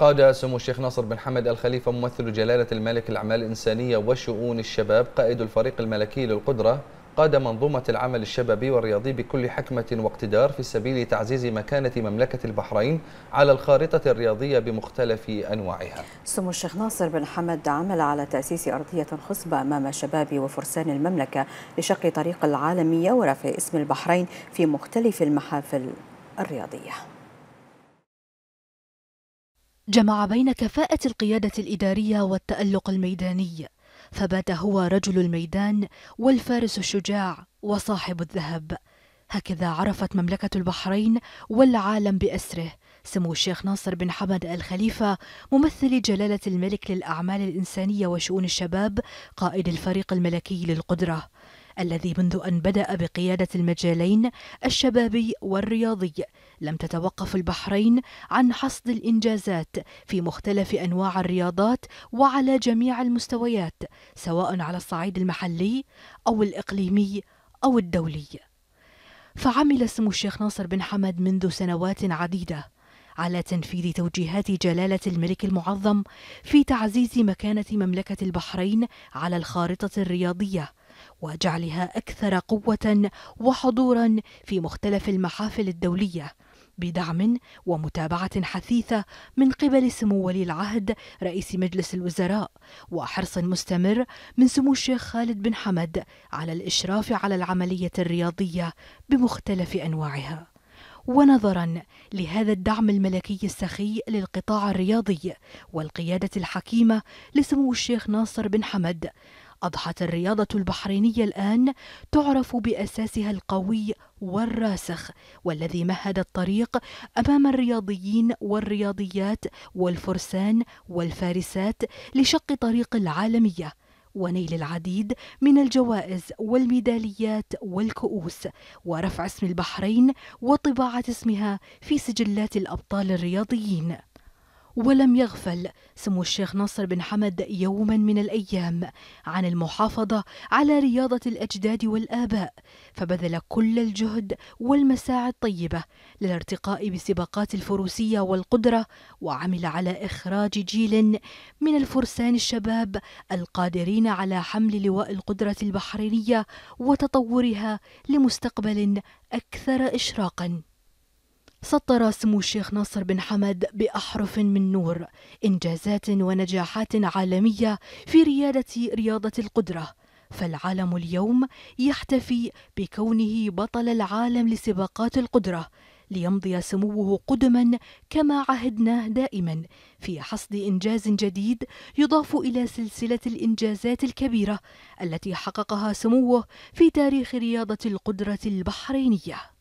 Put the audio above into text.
قاد سمو الشيخ ناصر بن حمد الخليفة ممثل جلالة الملك الأعمال الإنسانية وشؤون الشباب قائد الفريق الملكي للقدرة قاد منظومة العمل الشبابي والرياضي بكل حكمة واقتدار في سبيل تعزيز مكانة مملكة البحرين على الخارطة الرياضية بمختلف أنواعها سمو الشيخ ناصر بن حمد عمل على تأسيس أرضية خصبة أمام شباب وفرسان المملكة لشق طريق العالمية ورفع اسم البحرين في مختلف المحافل الرياضية جمع بين كفاءة القيادة الإدارية والتألق الميداني فبات هو رجل الميدان والفارس الشجاع وصاحب الذهب هكذا عرفت مملكة البحرين والعالم بأسره سمو الشيخ ناصر بن حمد الخليفة ممثل جلالة الملك للأعمال الإنسانية وشؤون الشباب قائد الفريق الملكي للقدرة الذي منذ أن بدأ بقيادة المجالين الشبابي والرياضي لم تتوقف البحرين عن حصد الإنجازات في مختلف أنواع الرياضات وعلى جميع المستويات سواء على الصعيد المحلي أو الإقليمي أو الدولي فعمل اسم الشيخ ناصر بن حمد منذ سنوات عديدة على تنفيذ توجيهات جلالة الملك المعظم في تعزيز مكانة مملكة البحرين على الخارطة الرياضية وجعلها أكثر قوة وحضورا في مختلف المحافل الدولية بدعم ومتابعة حثيثة من قبل سمو ولي العهد رئيس مجلس الوزراء وحرص مستمر من سمو الشيخ خالد بن حمد على الإشراف على العملية الرياضية بمختلف أنواعها. ونظرا لهذا الدعم الملكي السخي للقطاع الرياضي والقيادة الحكيمة لسمو الشيخ ناصر بن حمد أضحت الرياضة البحرينية الآن تعرف بأساسها القوي والراسخ والذي مهد الطريق أمام الرياضيين والرياضيات والفرسان والفارسات لشق طريق العالمية ونيل العديد من الجوائز والميداليات والكؤوس ورفع اسم البحرين وطباعة اسمها في سجلات الأبطال الرياضيين ولم يغفل سمو الشيخ ناصر بن حمد يوما من الأيام عن المحافظة على رياضة الأجداد والآباء فبذل كل الجهد والمساعي الطيبة للارتقاء بسباقات الفروسية والقدرة وعمل على إخراج جيل من الفرسان الشباب القادرين على حمل لواء القدرة البحرينية وتطورها لمستقبل أكثر إشراقاً سطر سمو الشيخ ناصر بن حمد بأحرف من نور إنجازات ونجاحات عالمية في ريادة رياضة القدرة فالعالم اليوم يحتفي بكونه بطل العالم لسباقات القدرة ليمضي سموه قدما كما عهدناه دائما في حصد انجاز جديد يضاف الى سلسله الانجازات الكبيره التي حققها سموه في تاريخ رياضه القدره البحرينيه